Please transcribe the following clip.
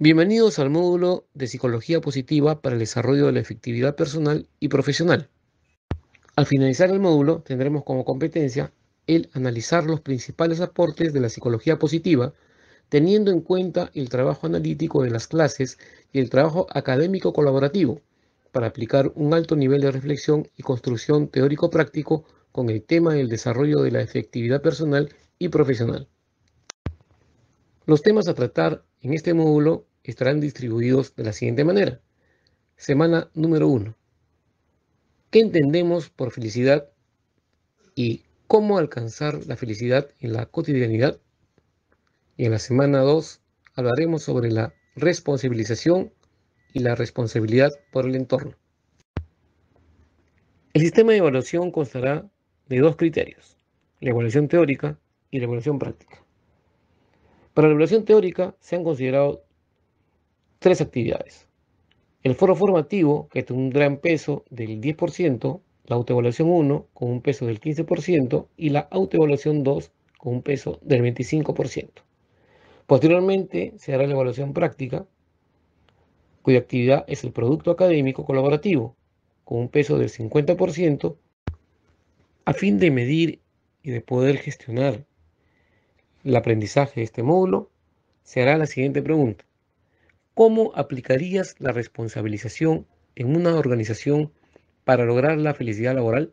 Bienvenidos al módulo de Psicología Positiva para el Desarrollo de la Efectividad Personal y Profesional. Al finalizar el módulo tendremos como competencia el analizar los principales aportes de la psicología positiva, teniendo en cuenta el trabajo analítico de las clases y el trabajo académico colaborativo, para aplicar un alto nivel de reflexión y construcción teórico-práctico con el tema del desarrollo de la efectividad personal y profesional. Los temas a tratar en este módulo estarán distribuidos de la siguiente manera. Semana número 1. ¿Qué entendemos por felicidad y cómo alcanzar la felicidad en la cotidianidad? Y en la semana 2 hablaremos sobre la responsabilización y la responsabilidad por el entorno. El sistema de evaluación constará de dos criterios, la evaluación teórica y la evaluación práctica. Para la evaluación teórica se han considerado tres actividades. El foro formativo, que tiene un gran peso del 10%, la autoevaluación 1 con un peso del 15% y la autoevaluación 2 con un peso del 25%. Posteriormente se hará la evaluación práctica, cuya actividad es el producto académico colaborativo, con un peso del 50%, a fin de medir y de poder gestionar el aprendizaje de este módulo, será la siguiente pregunta. ¿Cómo aplicarías la responsabilización en una organización para lograr la felicidad laboral?